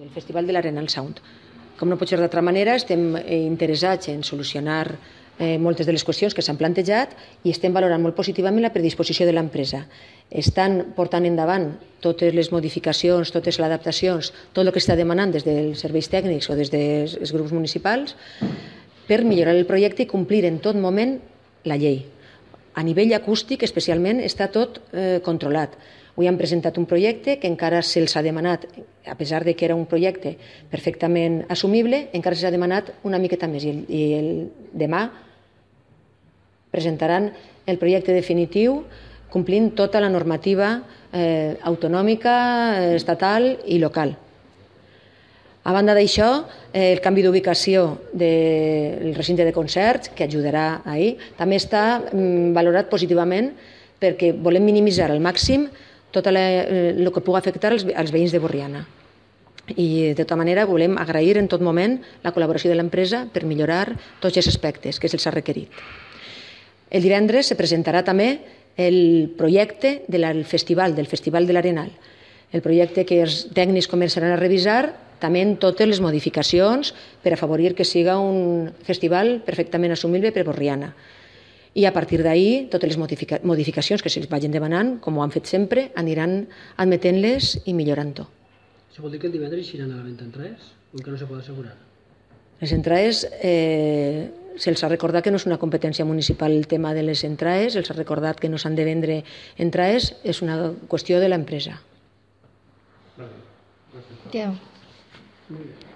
del Festival de l'Arena Sound. Com no pot ser d'altra manera, estem eh, interessats en solucionar eh, moltes de les qüestions que s'han plantejat i estem valorant molt positivament la predisposició de l'empresa. Estan portant endavant totes les modificacions, totes les adaptacions, tot el que està demanant des dels serveis tècnics o des dels grups municipals per millorar el projecte i complir en tot moment la llei. A nivell acústic, especialment, està tot eh, controlat. Avui han presentat un projecte que encara se'ls ha demanat, a pesar de que era un projecte perfectament assumible, encara se'ls ha demanat una miqueta més i, el, i el, demà presentaran el projecte definitiu complint tota la normativa eh, autonòmica, eh, estatal i local. A banda d'això, eh, el canvi d'ubicació del recinte de concerts, que ajudarà ahir, també està mm, valorat positivament perquè volem minimitzar al màxim tot eh, el que pugui afectar els, els veïns de Borriana. I, de tota manera, volem agrair en tot moment la col·laboració de l'empresa per millorar tots els aspectes que se'ls ha requerit. El divendres se presentarà també el projecte del festival, del Festival de l'Arenal, el projecte que els tècnics començaran a revisar també en totes les modificacions per afavorir que siga un festival perfectament assumible per Borriana i a partir d'ahir totes les modificacions que se'ls vagin demanant, com ho han fet sempre, aniran admetent-les i millorant-ho. Això vol dir que el divendres aniran a la venda entraes o que no se pot assegurar? Les entrades, eh, se'ls ha recordat que no és una competència municipal el tema de les entrades, els ha recordat que no s'han de vendre entrades, és una qüestió de l'empresa. Gràcies.